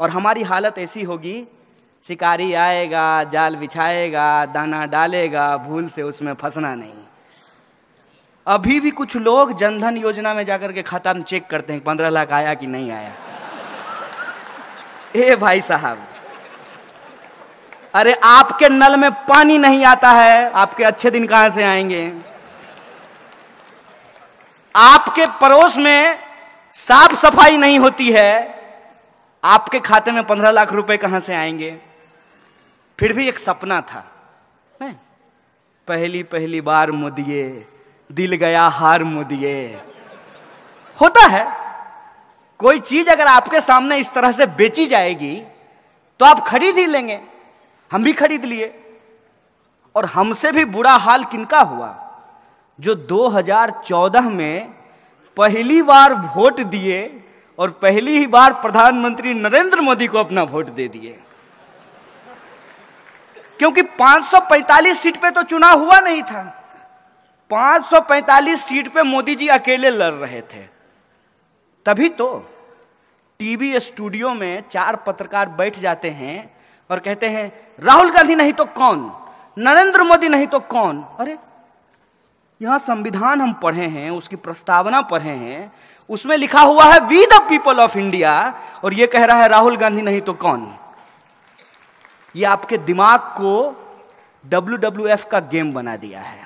और हमारी हालत ऐसी होगी शिकारी आएगा जाल बिछाएगा दाना डालेगा भूल से उसमें फंसना नहीं अभी भी कुछ लोग जनधन योजना में जाकर के खाता में चेक करते हैं पंद्रह लाख आया कि नहीं आया ए भाई साहब अरे आपके नल में पानी नहीं आता है आपके अच्छे दिन कहां से आएंगे आपके पड़ोस में साफ सफाई नहीं होती है आपके खाते में पंद्रह लाख रुपए कहां से आएंगे फिर भी एक सपना था मैं पहली पहली बार मुदिए दिल गया हार मुदिए होता है कोई चीज अगर आपके सामने इस तरह से बेची जाएगी तो आप खरीद ही लेंगे हम भी खरीद लिए और हमसे भी बुरा हाल किनका हुआ जो 2014 में पहली बार वोट दिए और पहली ही बार प्रधानमंत्री नरेंद्र मोदी को अपना वोट दे दिए क्योंकि 545 सीट पे तो चुनाव हुआ नहीं था 545 सीट पे मोदी जी अकेले लड़ रहे थे तभी तो टीवी स्टूडियो में चार पत्रकार बैठ जाते हैं और कहते हैं राहुल गांधी नहीं तो कौन नरेंद्र मोदी नहीं तो कौन अरे यहां संविधान हम पढ़े हैं उसकी प्रस्तावना पढ़े हैं उसमें लिखा हुआ है we the people of India और ये कह रहा है राहुल गांधी नहीं तो कौन ये आपके दिमाग को डब्ल्यू का गेम बना दिया है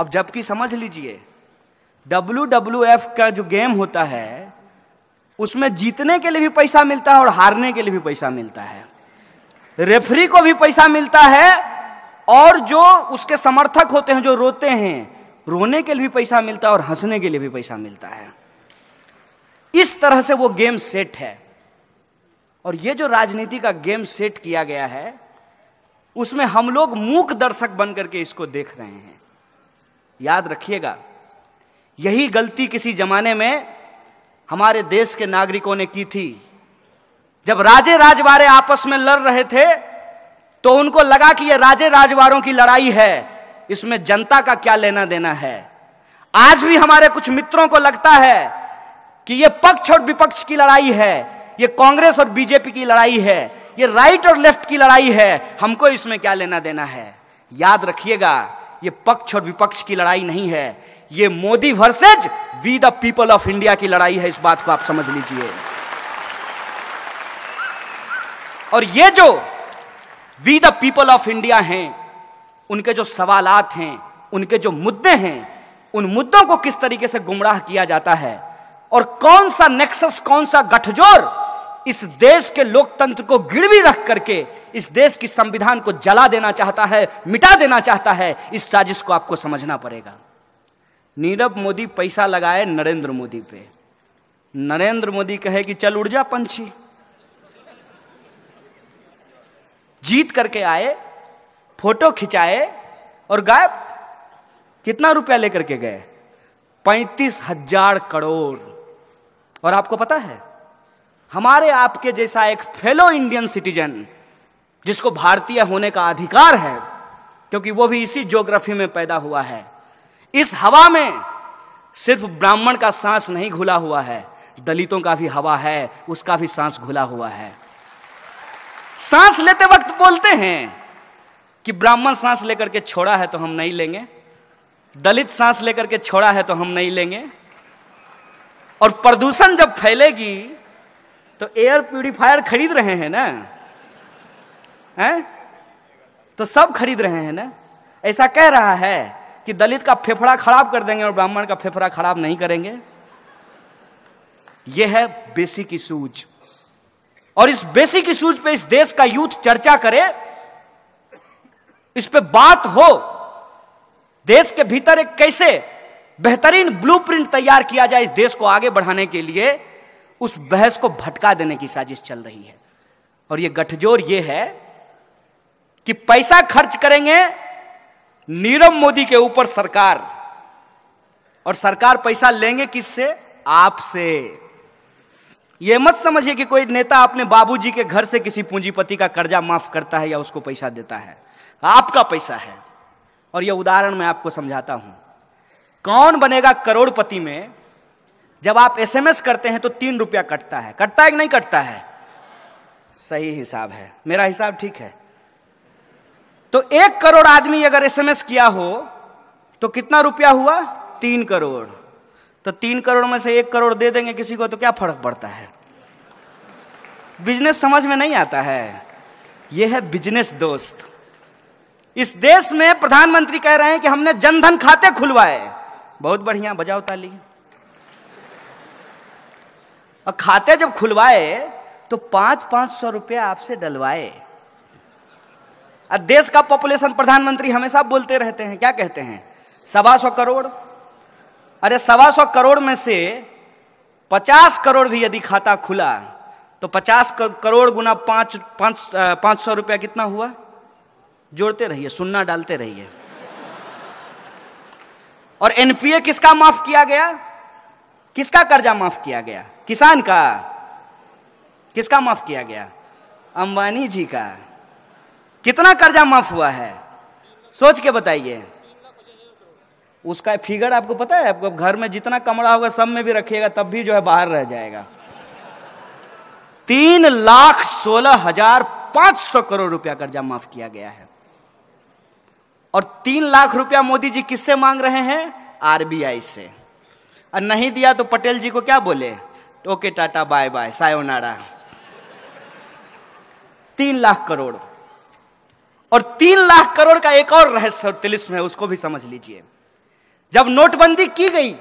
अब जबकि समझ लीजिए डब्ल्यू का जो गेम होता है उसमें जीतने के लिए भी पैसा मिलता है और हारने के लिए भी पैसा मिलता है रेफरी को भी पैसा मिलता है और जो उसके समर्थक होते हैं जो रोते हैं रोने के लिए भी पैसा मिलता है और हंसने के लिए भी पैसा मिलता है इस तरह से वो गेम सेट है और ये जो राजनीति का गेम सेट किया गया है उसमें हम लोग मूक दर्शक बन करके इसको देख रहे हैं याद रखिएगा यही गलती किसी जमाने में हमारे देश के नागरिकों ने की थी जब राजे राजवारे आपस में लड़ रहे थे तो उनको लगा कि यह राजे राजवारों की लड़ाई है इसमें जनता का क्या लेना देना है आज भी हमारे कुछ मित्रों को लगता है कि यह पक्ष और विपक्ष की लड़ाई है ये कांग्रेस और बीजेपी की लड़ाई है ये राइट और लेफ्ट की लड़ाई है हमको इसमें क्या लेना देना है याद रखिएगा ये पक्ष और विपक्ष की लड़ाई नहीं है ये Modi versus we the people of India की लड़ाई है इस बात को आप समझ लीजिए और ये जो we the people of India हैं उनके जो सवालत हैं उनके जो मुद्दे हैं उन मुद्दों को किस तरीके से गुमराह किया जाता है और कौन सा नेक्सस कौन सा गठजोड़ इस देश के लोकतंत्र को गिरवी रख करके इस देश की संविधान को जला देना चाहता है मिटा देना चाहता है इस साजिश को आपको समझना पड़ेगा नीरव मोदी पैसा लगाए नरेंद्र मोदी पे नरेंद्र मोदी कहे कि चल उड़ जा पंछी जीत करके आए फोटो खिंचाए और गायब कितना रुपया लेकर के गए पैंतीस हजार करोड़ और आपको पता है हमारे आपके जैसा एक फेलो इंडियन सिटीजन जिसको भारतीय होने का अधिकार है क्योंकि वो भी इसी ज्योग्राफी में पैदा हुआ है इस हवा में सिर्फ ब्राह्मण का सांस नहीं घुला हुआ है दलितों का भी हवा है उसका भी सांस घुला हुआ है सांस लेते वक्त बोलते हैं कि ब्राह्मण सांस लेकर के छोड़ा है तो हम नहीं लेंगे दलित सांस लेकर के छोड़ा है तो हम नहीं लेंगे और प्रदूषण जब फैलेगी तो एयर प्यूरिफायर खरीद रहे हैं ना हैं? तो सब खरीद रहे हैं ना ऐसा कह रहा है कि दलित का फेफड़ा खराब कर देंगे और ब्राह्मण का फेफड़ा खराब नहीं करेंगे यह है बेसिक इशूज और इस बेसिक इशूज पे इस देश का यूथ चर्चा करे इस पर बात हो देश के भीतर एक कैसे बेहतरीन ब्लूप्रिंट तैयार किया जाए इस देश को आगे बढ़ाने के लिए उस बहस को भटका देने की साजिश चल रही है और यह गठजोर यह है कि पैसा खर्च करेंगे नीरव मोदी के ऊपर सरकार और सरकार पैसा लेंगे किससे आपसे यह मत समझिए कि कोई नेता अपने बाबूजी के घर से किसी पूंजीपति का कर्जा माफ करता है या उसको पैसा देता है आपका पैसा है और यह उदाहरण मैं आपको समझाता हूं कौन बनेगा करोड़पति में जब आप एसएमएस करते हैं तो तीन रुपया कटता है कटता है कि नहीं कटता है सही हिसाब है मेरा हिसाब ठीक है तो एक करोड़ आदमी अगर एसएमएस किया हो तो कितना रुपया हुआ तीन करोड़ तो तीन करोड़ में से एक करोड़ दे देंगे किसी को तो क्या फर्क पड़ता है बिजनेस समझ में नहीं आता है यह है बिजनेस दोस्त इस देश में प्रधानमंत्री कह रहे हैं कि हमने जनधन खाते खुलवाए बहुत बढ़िया बजाओ ताली और खाते जब खुलवाए तो पांच पांच सौ रुपया आपसे डलवाए और देश का पॉपुलेशन प्रधानमंत्री हमेशा बोलते रहते हैं क्या कहते हैं सवा सौ करोड़ अरे सवा सौ करोड़ में से पचास करोड़ भी यदि खाता खुला तो पचास करोड़ गुना पांच पांच पांच सौ रुपया कितना हुआ जोड़ते रहिए सुनना डालते रहिए और एनपीए किसका माफ किया गया किसका कर्जा माफ किया गया किसान का किसका माफ किया गया अंबानी जी का कितना कर्जा माफ हुआ है सोच के बताइए उसका फिगर आपको पता है आपको घर में जितना कमरा होगा सब में भी रखिएगा तब भी जो है बाहर रह जाएगा तीन लाख सोलह हजार पांच सौ करोड़ रुपया कर्जा माफ किया गया है और तीन लाख रुपया मोदी जी किससे मांग रहे हैं आरबीआई से और नहीं दिया तो पटेल जी को क्या बोले ओके टाटा बाय बाय सायोनारा तीन लाख करोड़ और तीन लाख करोड़ का एक और रहस्य और तिलिस्म है उसको भी समझ लीजिए जब नोटबंदी की गई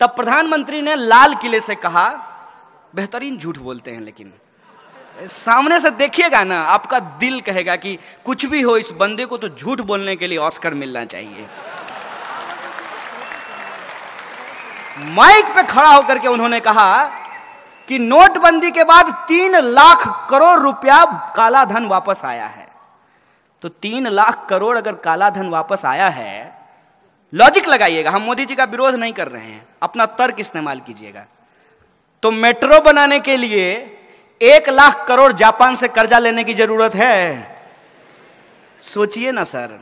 तब प्रधानमंत्री ने लाल किले से कहा बेहतरीन झूठ बोलते हैं लेकिन सामने से देखिएगा ना आपका दिल कहेगा कि कुछ भी हो इस बंदे को तो झूठ बोलने के लिए ऑस्कर मिलना चाहिए माइक पे खड़ा होकर के उन्होंने कहा कि नोटबंदी के बाद तीन लाख करोड़ रुपया काला धन वापस आया है तो तीन लाख करोड़ अगर काला धन वापस आया है लॉजिक लगाइएगा हम मोदी जी का विरोध नहीं कर रहे हैं अपना तर्क इस्तेमाल कीजिएगा तो मेट्रो बनाने के लिए एक लाख करोड़ जापान से कर्जा लेने की जरूरत है सोचिए ना सर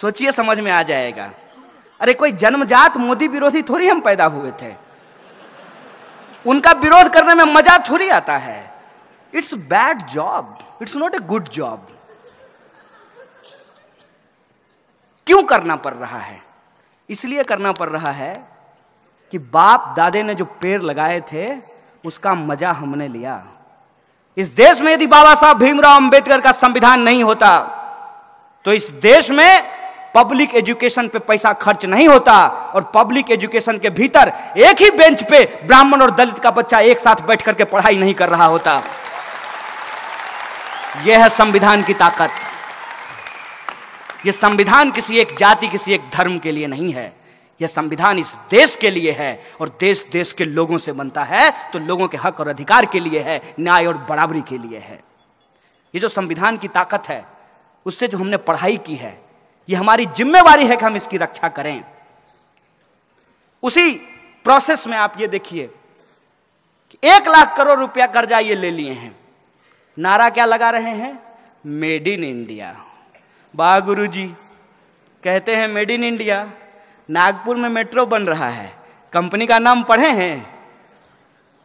सोचिए समझ में आ जाएगा अरे कोई जन्मजात मोदी विरोधी थोड़ी हम पैदा हुए थे उनका विरोध करने में मजा थोड़ी आता है it's bad job it's not a good job क्यों करना पड़ रहा है इसलिए करना पड़ रहा है कि बाप दादे ने जो पेड़ लगाए थे उसका मजा हमने लिया इस देश में यदि बाबा साहब भीमराव अंबेडकर का संविधान नहीं होता तो इस देश में पब्लिक एजुकेशन पे पैसा खर्च नहीं होता और पब्लिक एजुकेशन के भीतर एक ही बेंच पे ब्राह्मण और दलित का बच्चा एक साथ बैठ करके पढ़ाई नहीं कर रहा होता यह है संविधान की ताकत यह संविधान किसी एक जाति किसी एक धर्म के लिए नहीं है यह संविधान इस देश के लिए है और देश देश के लोगों से बनता है तो लोगों के हक और अधिकार के लिए है न्याय और बराबरी के लिए है ये जो संविधान की ताकत है उससे जो हमने पढ़ाई की है ये हमारी जिम्मेवारी है कि हम इसकी रक्षा करें उसी प्रोसेस में आप ये देखिए एक लाख करोड़ रुपया कर्जा ये ले लिए हैं नारा क्या लगा रहे हैं मेड इन इंडिया बा गुरु जी कहते हैं मेड इन इंडिया नागपुर में मेट्रो बन रहा है कंपनी का नाम पढ़े हैं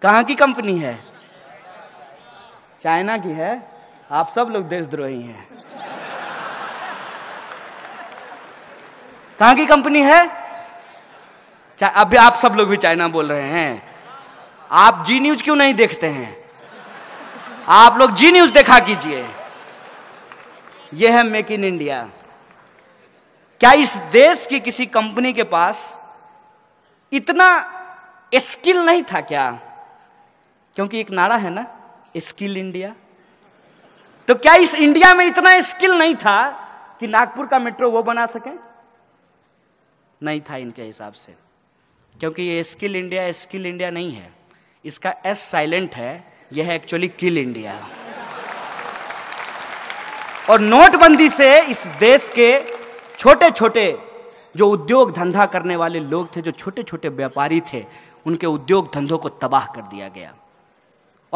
कहाँ की कंपनी है चाइना की है आप सब लोग देशद्रोही हैं कहाँ की कंपनी है अभी आप सब लोग भी चाइना बोल रहे हैं आप जी न्यूज क्यों नहीं देखते हैं आप लोग जी न्यूज देखा कीजिए यह है मेक इन इंडिया क्या इस देश की किसी कंपनी के पास इतना स्किल नहीं था क्या क्योंकि एक नारा है ना स्किल इंडिया तो क्या इस इंडिया में इतना स्किल नहीं था कि नागपुर का मेट्रो वो बना सके नहीं था इनके हिसाब से क्योंकि ये स्किल इंडिया स्किल इंडिया नहीं है इसका एस साइलेंट है यह है एक्चुअली किल इंडिया और नोटबंदी से इस देश के छोटे छोटे जो उद्योग धंधा करने वाले लोग थे जो छोटे छोटे व्यापारी थे उनके उद्योग धंधों को तबाह कर दिया गया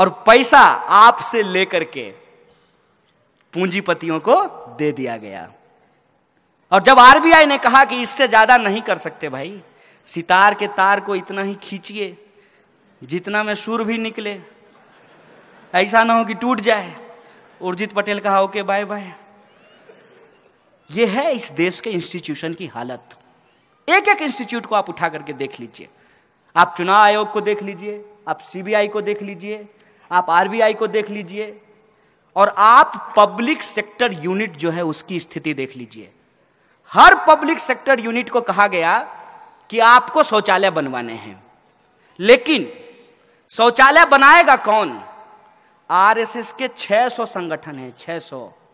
और पैसा आपसे लेकर के पूंजीपतियों को दे दिया गया और जब आरबीआई ने कहा कि इससे ज्यादा नहीं कर सकते भाई सितार के तार को इतना ही खींचिए जितना में सुर भी निकले ऐसा ना हो कि टूट जाए उर्जित पटेल कहा ओके बाय बाय ये है इस देश के इंस्टीट्यूशन की हालत एक एक इंस्टीट्यूट को आप उठा करके देख लीजिए आप चुनाव आयोग को देख लीजिए आप सीबीआई को देख लीजिए आप आरबीआई को देख लीजिए और आप पब्लिक सेक्टर यूनिट जो है उसकी स्थिति देख लीजिए हर पब्लिक सेक्टर यूनिट को कहा गया कि आपको शौचालय बनवाने हैं लेकिन शौचालय बनाएगा कौन आरएसएस के 600 संगठन हैं 600